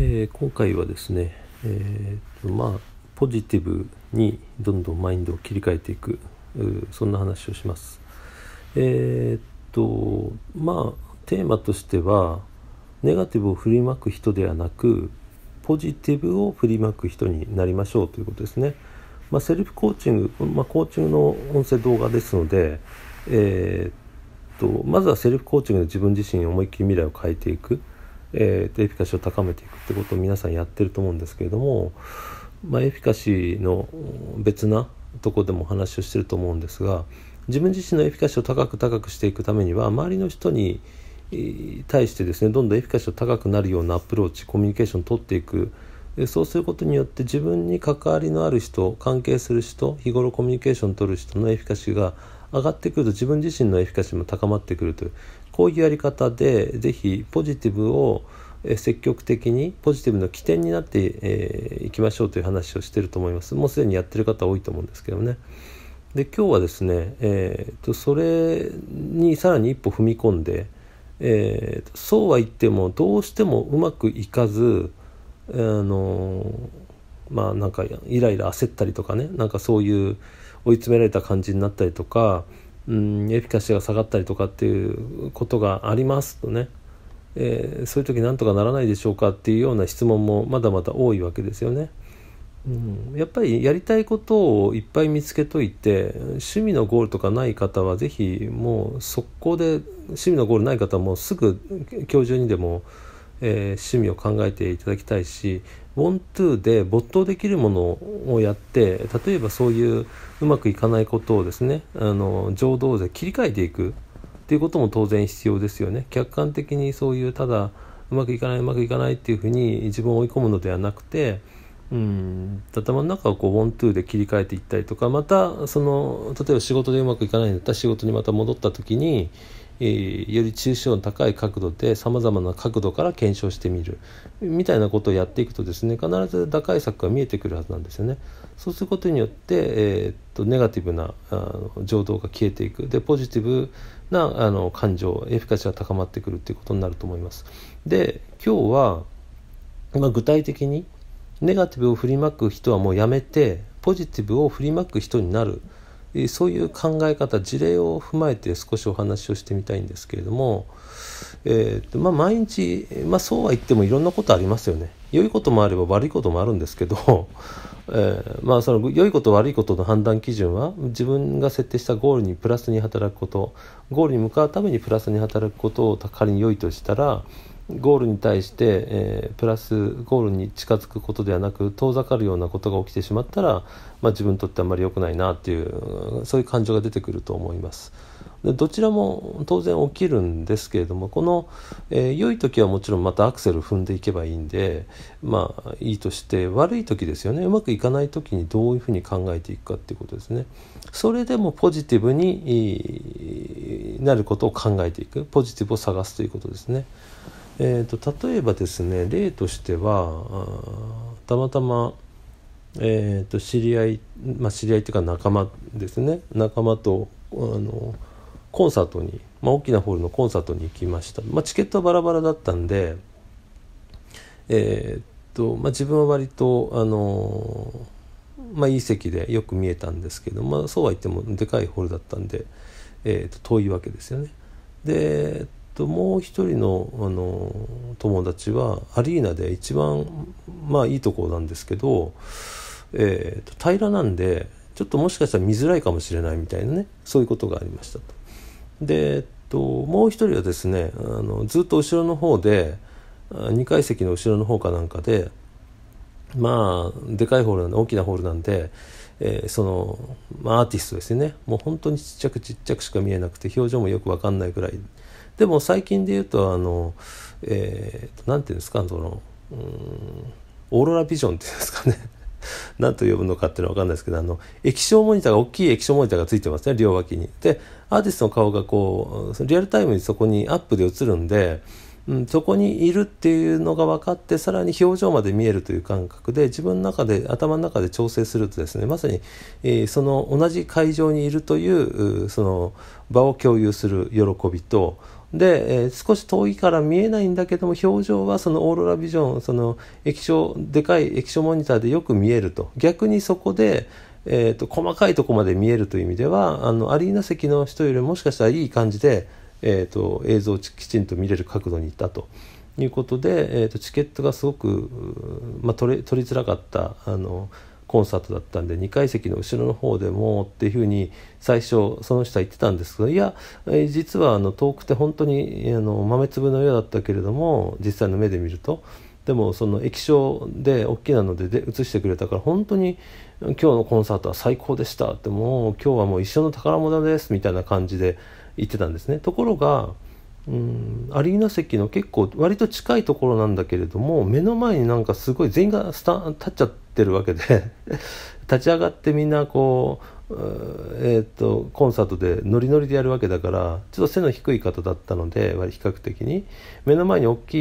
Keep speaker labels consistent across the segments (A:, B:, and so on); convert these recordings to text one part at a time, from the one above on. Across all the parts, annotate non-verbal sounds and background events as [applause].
A: えー、今回はですね、えーと、まあポジティブにどんどんマインドを切り替えていくそんな話をします。えっ、ー、とまあテーマとしてはネガティブを振りまく人ではなくポジティブを振りまく人になりましょうということですね。まあ、セルフコーチング、まあ、コーチングの音声動画ですので、えーと、まずはセルフコーチングで自分自身思いっきり未来を変えていく。えー、エィカシーを高めていくってことを皆さんやってると思うんですけれども、まあ、エィカシーの別なとこでも話をしてると思うんですが自分自身のエフィカシーを高く高くしていくためには周りの人に対してですねどんどんエフィカシーを高くなるようなアプローチコミュニケーションを取っていくそうすることによって自分に関わりのある人関係する人日頃コミュニケーションを取る人のエフィカシーが上がってくると自分自身のエフィカシーも高まってくるというこういうやり方で是非ポジティブを積極的にポジティブの起点になってい、えー、きましょうという話をしてると思いますもうすでにやってる方多いと思うんですけどねで今日はですね、えーと、それにさらに一歩踏み込んで、えー、そうは言ってもどうしてもうまくいかずあのまあなんかイライラ焦ったりとかねなんかそういう追い詰められた感じになったりとかうん、エフィカシーが下がったりとかっていうことがありますとね、えー、そういう時なんとかならないでしょうかっていうような質問もまだまだ多いわけですよね。うん、やっぱりやりたいことをいっぱい見つけといて趣味のゴールとかない方は是非もう速攻で趣味のゴールない方はもうすぐ今日中にでも、えー、趣味を考えていただきたいしワントゥーで没頭できるものをやって例えばそういううまくいかないことをですねあの情動で切り替えていくっていうことも当然必要ですよね客観的にそういうただうまくいかないうまくいかないっていうふうに自分を追い込むのではなくてうん頭の中をこうワントゥーで切り替えていったりとかまたその例えば仕事でうまくいかないんだったら仕事にまた戻った時にえー、より抽象の高い角度でさまざまな角度から検証してみるみたいなことをやっていくとですね必ず打開策が見えてくるはずなんですよね。そうすることによって、えー、っとネガティブなあ情動が消えていくでポジティブなあの感情エフィカシが高まってくるっていうことになると思います。で今日は、まあ、具体的にネガティブを振りまく人はもうやめてポジティブを振りまく人になる。そういう考え方事例を踏まえて少しお話をしてみたいんですけれども、えーまあ、毎日、まあ、そうは言ってもいろんなことありますよね良いこともあれば悪いこともあるんですけど、[laughs] えーまあ、その良いこと悪いことの判断基準は自分が設定したゴールにプラスに働くことゴールに向かうためにプラスに働くことを仮に良いとしたらゴールに対して、えー、プラスゴールに近づくことではなく遠ざかるようなことが起きてしまったら、まあ、自分にとってあんまり良くないなっていうそういう感情が出てくると思います。でどちらも当然起きるんですけれどもこの、えー、良い時はもちろんまたアクセル踏んでいけばいいんでまあいいとして悪い時ですよねうまくいかない時にどういうふうに考えていくかっていうことですねそれでもポジティブになることを考えていくポジティブを探すということですね。えーと、例えばですね例としてはたまたま、えーと、知り合い、まあ、知り合いというか仲間ですね仲間とあのコンサートに、まあ、大きなホールのコンサートに行きました、まあ、チケットはバラバラだったんで、えーとまあ、自分は割とあの、まあ、いい席でよく見えたんですけど、まあ、そうは言ってもでかいホールだったんで、えーと遠いわけですよね。でともう一人のあの友達はアリーナで一番まあいいとこなんですけど、えーと、平らなんでちょっともしかしたら見づらいかもしれないみたいなねそういうことがありましたと。で、えっと、もう一人はですねあのずっと後ろの方で2階席の後ろの方かなんかでまあでかいホールなんで大きなホールなんで、えー、その、まあ、アーティストですねもう本当にちっちゃくちっちゃくしか見えなくて表情もよく分かんないぐらいでも最近で言うとあの、えー、なんていうんですかそのうんオーロラビジョンっていうんですかね何 [laughs] と呼ぶのかっていうのは分かんないですけどあの液晶モニターが大きい液晶モニターがついてますね両脇に。でアーティストの顔がこうリアルタイムにそこにアップで映るんで。うん、そこにいるっていうのが分かってさらに表情まで見えるという感覚で自分の中で頭の中で調整するとですねまさに、えー、その同じ会場にいるというその場を共有する喜びとで、えー、少し遠いから見えないんだけども表情はそのオーロラビジョンその液晶でかい液晶モニターでよく見えると逆にそこで、えーと、細かいとこまで見えるという意味ではあのアリーナ席の人よりもしかしたらいい感じで、えーと、映像をきちんと見れる角度にいたと。いうことで、えーとチケットがすごく、まあ、取れ取りづらかったあのコンサートだったんで2階席の後ろの方でもっていうふうに最初その人は言ってたんですけどいや実はあの遠くて本当にあの豆粒のようだったけれども実際の目で見ると。でもその液晶で大きなのでで映してくれたから本当に今日のコンサートは最高でしたってもう今日はもう一緒の宝物ですみたいな感じで言ってたんですねところがうんアリーナ席の結構割と近いところなんだけれども目の前になんかすごい全員がスタ立っちゃって。ってるわけで [laughs] 立ち上がってみんなこう、えーと、とコンサートでノリノリでやるわけだからちょっと背の低い方だったので比較的に目の前に大き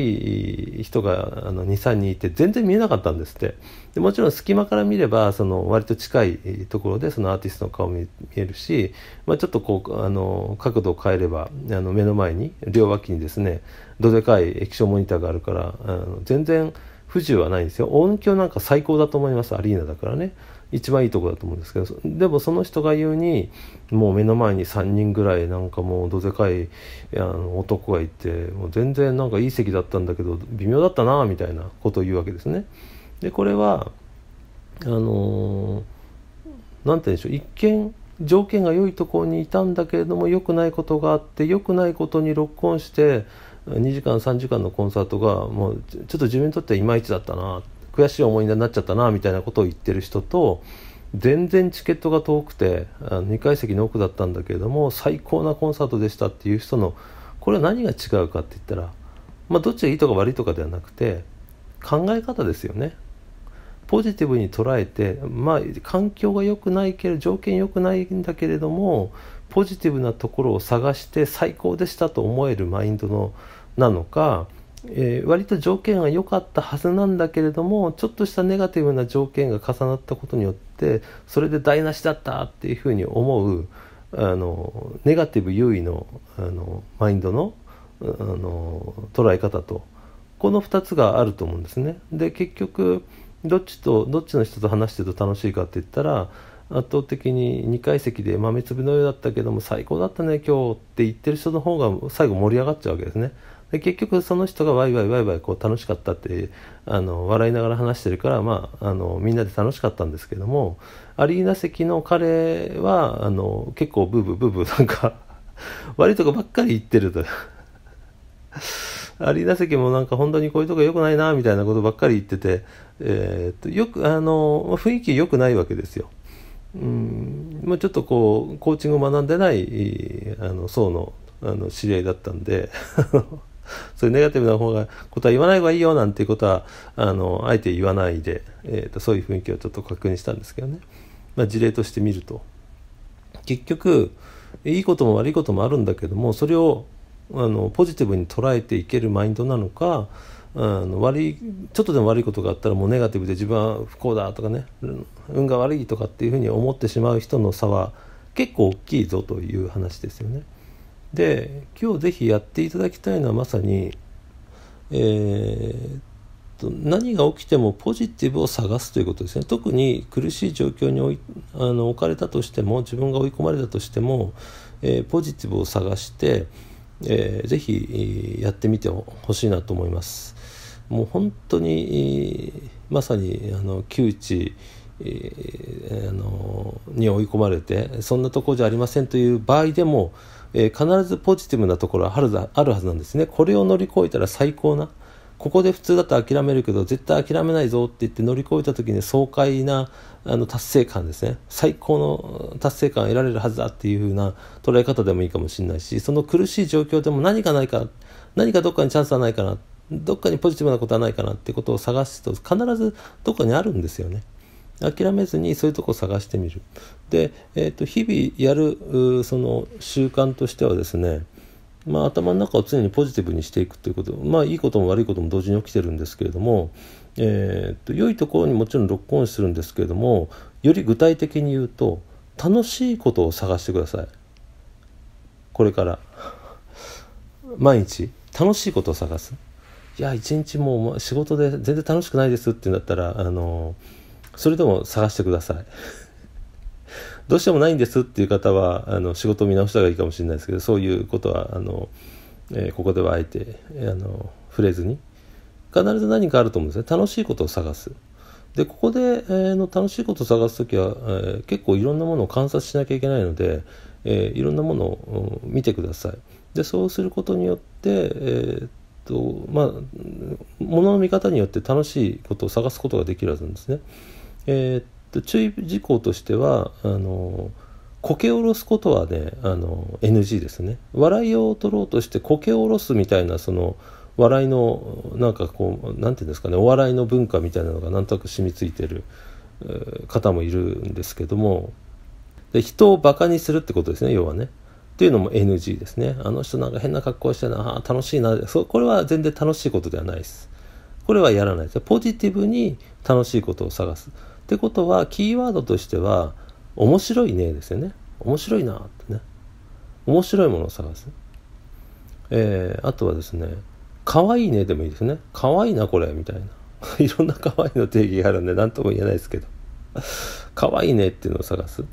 A: い人が23人いて全然見えなかったんですってでもちろん隙間から見ればその割と近いところでそのアーティストの顔見えるし、まあ、ちょっとこうあの角度を変えればあの目の前に両脇にですねどでかい液晶モニターがあるからあの全然。不自由はないですよ音響なんか最高だと思いますアリーナだからね一番いいとこだと思うんですけどでもその人が言うにもう目の前に3人ぐらいなんかもうどでかいあの男がいてもう全然なんかいい席だったんだけど微妙だったなみたいなことを言うわけですね。でこれはあの何、ー、て言うんでしょう一見条件が良いところにいたんだけれども良くないことがあって良くないことに録音して2時間3時間のコンサートがもうちょっと自分にとってはいまいちだったな悔しい思いになっちゃったなみたいなことを言ってる人と全然チケットが遠くて2階席の奥だったんだけれども最高なコンサートでしたっていう人のこれは何が違うかって言ったら、まあ、どっちがいいとか悪いとかではなくて考え方ですよねポジティブに捉えて、まあ、環境が良くないけど条件良くないんだけれどもポジティブなところを探して最高でしたと思えるマインドのなのか、えー、割と条件が良かったはずなんだけれどもちょっとしたネガティブな条件が重なったことによってそれで台無しだったっていうふうに思うあのネガティブ優位のあのマインドのあの捉え方とこの2つがあると思うんですね。で結局どっちとどっちの人と話してると楽しいかって言ったら圧倒的に2階席で豆粒のようだったけども最高だったね今日って言ってる人の方が最後盛り上がっちゃうわけですね。で結局その人がワイワイワイワイこう楽しかったってあの笑いながら話してるから、まあ、あのみんなで楽しかったんですけどもアリーナ席の彼はあの結構ブーブーブーブーなんか悪い [laughs] とこばっかり言ってると [laughs] アリーナ席もなんか本当にこういうとこ良くないなみたいなことばっかり言ってて、えー、っとよくあの雰囲気良くないわけですよ。うんまあ、ちょっとこうコーチングを学んでないあの層のあの知り合いだったんで [laughs] [laughs] そういうネガティブな方がことは言わない方がいいよなんていうことはあのあえて言わないで、えーと、そういう雰囲気をちょっと確認したんですけどね、まあ、事例として見ると結局いいことも悪いこともあるんだけどもそれをあのポジティブに捉えていけるマインドなのかあの悪いちょっとでも悪いことがあったらもうネガティブで自分は不幸だとかね運が悪いとかっていうふうに思ってしまう人の差は結構大きいぞという話ですよね。で今日ぜひやっていただきたいのはまさに、えー、と何が起きてもポジティブを探すということですね特に苦しい状況においあの置かれたとしても自分が追い込まれたとしても、えー、ポジティブを探して、えー、ぜひやってみてほしいなと思いますもう本当にまさにあの窮地えー、あのに追い込まれてそんなとこじゃありませんという場合でもえー、必ずポジティブなところはあるあるはずなんですねこれを乗り越えたら最高なここで普通だと諦めるけど絶対諦めないぞって言って乗り越えた時に爽快なあの達成感ですね最高の達成感を得られるはずだっていう風な捉え方でもいいかもしれないしその苦しい状況でも何かないか何かどっかにチャンスはないかなどっかにポジティブなことはないかなってことを探すと必ずどっかにあるんですよね。諦めずにそういうとこ探してみる。で、えー、と日々やるその習慣としてはですね、まあ、頭の中を常にポジティブにしていくということ、まあ、いいことも悪いことも同時に起きてるんですけれども、えーと、良いところにもちろんロックオンするんですけれどもより具体的に言うと楽しいことを探してくださいこれから毎日楽しいことを探すいや一日もう仕事で全然楽しくないですってなったらあのーそれでも探してください。どうしてもないんですっていう方はあの仕事を見直した方がいいかもしれないですけどそういうことはあの、えー、ここではあえて、あの触れずに必ず何かあると思うんですね楽しいことを探すでここで、えー、の楽しいことを探す時は、えー、結構いろんなものを観察しなきゃいけないので、えいろんなものを見てくださいでそうすることによって、えっとまあ、ものの見方によって楽しいことを探すことができるはずなんですね。えー、っと注意事項としてはあのこけおろすことはねあの NG ですね笑いを取ろうとしてこけおろすみたいなその笑いのなんかこう何て言うんですかねお笑いの文化みたいなのがなんとなく染みついてる方もいるんですけどもで人をバカにするってことですね要はね。っていうのも NG ですね。あの人なんか変な格好してな、あ楽しいなそ。これは全然楽しいことではないです。これはやらないです。ポジティブに楽しいことを探す。ってことはキーワードとしては面白いねですよね面白いなってね面白いものを探す、えー、あとはですね可愛いねでもいいですね可愛いなこれみたいな [laughs] いろんな可愛いの定義があるんで何とも言えないですけど可愛いねっていうのを探す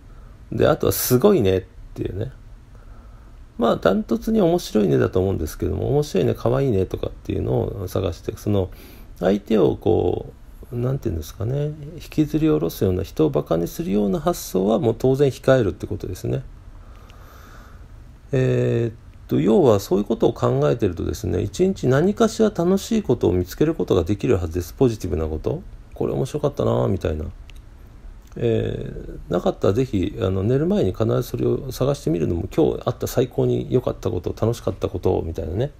A: であとはすごいねっていうねまあダントツに面白いねだと思うんですけども面白いね可愛いねとかっていうのを探してその相手をこう何て言うんですかね引きずり下ろすような人をバカにするような発想はもう当然控えるってことですね。えー、っと要はそういうことを考えてるとですね一日何かしら楽しいことを見つけることができるはずですポジティブなことこれ面白かったなみたいな。えー、なかったら是非あの寝る前に必ずそれを探してみるのも今日あった最高に良かったこと楽しかったことみたいなね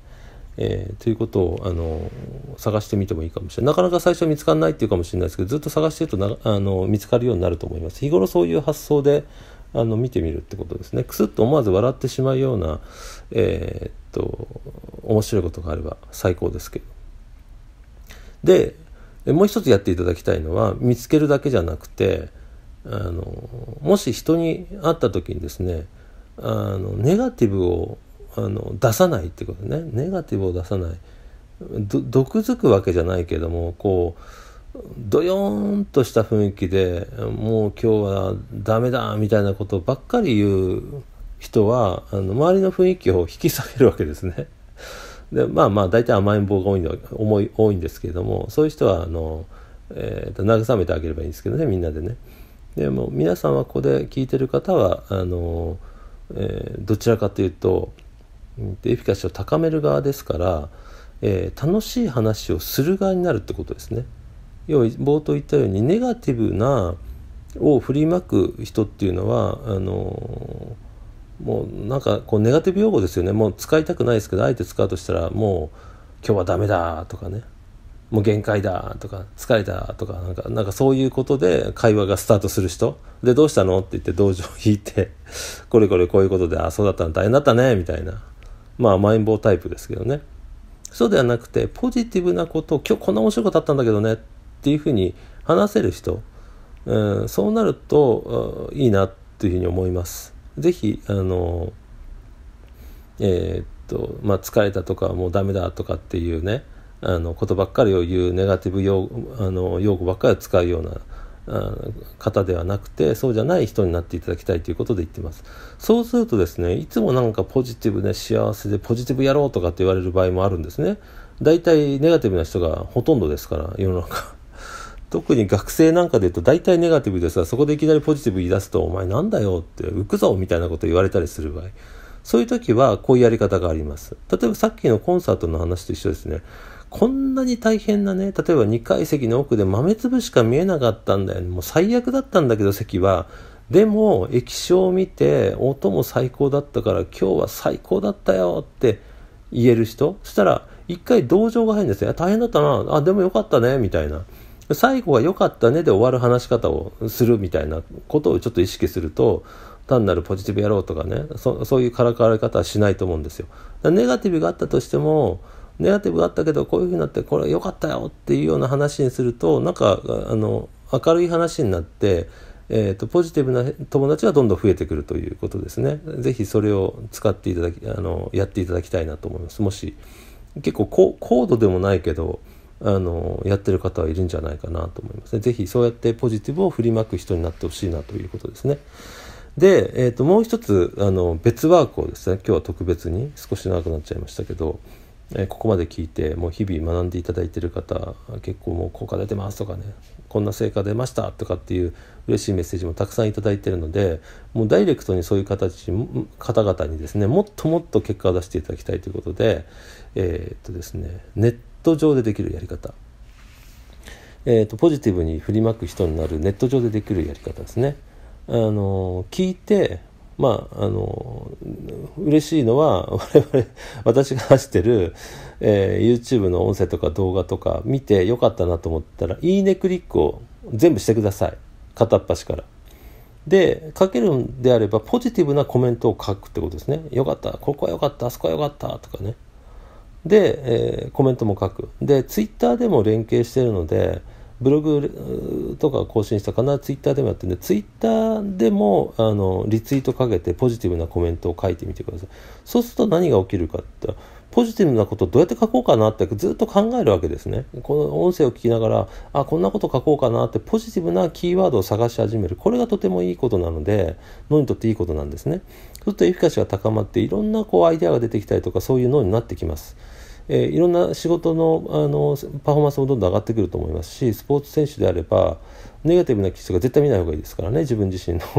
A: えー、ということをあの探してみてもいいかもしれないなかなか最初見つからないっていうかもしれないですけどずっと探してるとなあの見つかるようになると思います日頃そういう発想であの見てみるってことですねくすっと思わず笑ってしまうようなえー、っと面白いことがあれば最高ですけどでもう一つやっていただきたいのは見つけるだけじゃなくてあのもし人に会った時にですねあのネガティブをあの出さないってことねネガティブを出さない毒づくわけじゃないけどもこうドヨーンとした雰囲気でもう今日はダメだみたいなことばっかり言う人はあの周りの雰囲気を引き下げるわけですね。でまあまあ大体甘えん坊が多いの思い多いんですけどもそういう人はあの、えーと、と慰めてあげればいいんですけどねみんなでね。でも皆さんはここで聞いてる方はあの、えー、どちらかというとでエフィカシーを高める側ですから、えー、楽しい話をする側になるってことですね。要は冒頭言ったようにネガティブなを振りまく人っていうのはあのー、もうなんかこうネガティブ用語ですよねもう使いたくないですけどあえて使うとしたらもう「今日はダメだ」とかね「もう限界だ」とか「疲れた」とかなんかなんかそういうことで会話がスタートする人で「どうしたの?」って言って道場を引いて「これこれこういうことであそうだったの大変だったね」みたいな。まあ甘えん坊タイプですけどねそうではなくてポジティブなことを今日こんな面白いことあったんだけどねっていうふうに話せる人、うん、そうなるといいなっていうふうに思います。ぜひあのえー、っとまあ、疲れたとかもうダメだとかっていうねあのことばっかりを言うネガティブ用あの用語ばっかりを使うような方ではなくてそうじゃない人になっていただきたいということで言ってますそうするとですねいつもなんかポジティブで幸せでポジティブやろうとかって言われる場合もあるんですね大体ネガティブな人がほとんどですから世の中 [laughs] 特に学生なんかで言うと大体ネガティブですがそこでいきなりポジティブ言い出すと「お前なんだよ」って「浮くぞ」みたいなこと言われたりする場合そういう時はこういうやり方があります例えばさっきのコンサートの話と一緒ですねこんなに大変なね、例えば2階席の奥で豆粒しか見えなかったんだよね。もう最悪だったんだけど、席は。でも、液晶を見て、音も最高だったから、今日は最高だったよって言える人そしたら、一回同情が入るんですよ。大変だったな。あ、でもよかったね。みたいな。最後は良かったねで終わる話し方をするみたいなことをちょっと意識すると、単なるポジティブやろうとかね、そういうからかわれ方はしないと思うんですよ。ネガティブがあったとしても、ネガティブがあったけどこういうふうになってこれ良かったよっていうような話にするとなんかあの明るい話になって、えーと、ポジティブな友達がどんどん増えてくるということですね。是非それを使っていただきあのやっていただきたいなと思います。もし結構高高度でもないけどあのやってる方はいるんじゃないかなと思いますね。是非そうやってポジティブを振りまく人になってほしいなということですね。で、えーと、ともう一つあの別ワークをですね今日は特別に少し長くなっちゃいましたけどえここまで聞いてもう日々学んでいただいてる方結構もう効果出てますとかねこんな成果出ましたとかっていう嬉しいメッセージもたくさん頂いてるのでもうダイレクトにそういう形方々にですねもっともっと結果を出していただきたいということで,、えー、っとですね、ネット上でできるやり方、えー、っとポジティブに振りまく人になるネット上でできるやり方ですね。あの聞いてまあ、あの嬉しいのは我々 [laughs] 私が走ってる、えー、YouTube の音声とか動画とか見てよかったなと思ったら「いいね」クリックを全部してください片っ端から。で書けるんであればポジティブなコメントを書くってことですね。よかったここはよかったあそこはよかったとかね。で、えー、コメントも書く。で Twitter でも連携してるのでブログとか更新したかなツイッターでもやってるんでツイッターでもあのリツイートかけてポジティブなコメントを書いてみてくださいそうすると何が起きるかってポジティブなことどうやって書こうかなってずっと考えるわけですねこの音声を聞きながらあこんなこと書こうかなってポジティブなキーワードを探し始めるこれがとてもいいことなので脳にとっていいことなんですねそうするとエフィカシーが高まっていろんなこうアイデアが出てきたりとかそういう脳になってきますえー、いろんな仕事のあのパフォーマンスもどんどん上がってくると思いますしスポーツ選手であればネガティブな気質が絶対見ない方がいいですからね自分自身の [laughs]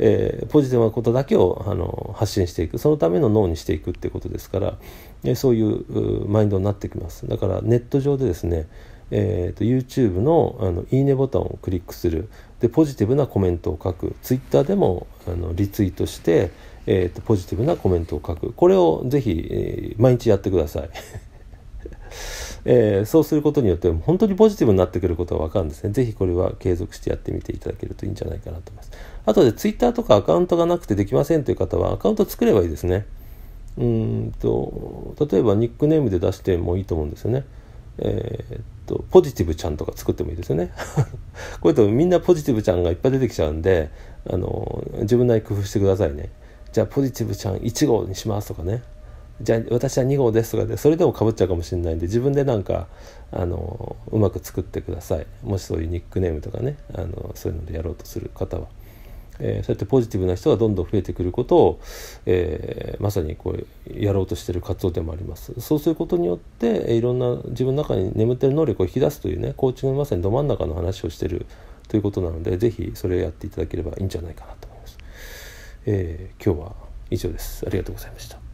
A: えー、ポジティブなことだけをあの発信していくそのための脳にしていくってことですから、えー、そういうマインドになってきますだからネット上でですねえーと、と YouTube のあのいいねボタンをクリックするでポジティブなコメントを書く Twitter でもあのリツイートしてえーと、ポジティブなコメントを書くこれをぜひ、えー、毎日やってください、[laughs] えー、そうすることによって本当にポジティブになってくることが分かるんですねぜひこれは継続してやってみていただけるといいんじゃないかなと思いますあとで Twitter とかアカウントがなくてできませんという方はアカウント作ればいいですねうんと例えばニックネームで出してもいいと思うんですよねえー、っとポジティブちゃんとか作ってもいいですよね [laughs] こういうとみんなポジティブちゃんがいっぱい出てきちゃうんであの自分なり工夫してくださいねじゃあポジティブちゃん1号にしますとかねじゃあ私は2号ですとかでそれでもかぶっちゃうかもしれないんで自分でなんかあのうまく作ってくださいもしそういうニックネームとかねあのそういうのでやろうとする方は、えー、そうやってポジティブな人がどんどん増えてくることを、えー、まさにこうやろうとしてる活動でもありますそうすることによっていろんな自分の中に眠ってる能力を引き出すというねコーチングのまさにど真ん中の話をしてるということなので是非それをやっていただければいいんじゃないかなと。えー、今日は以上ですありがとうございました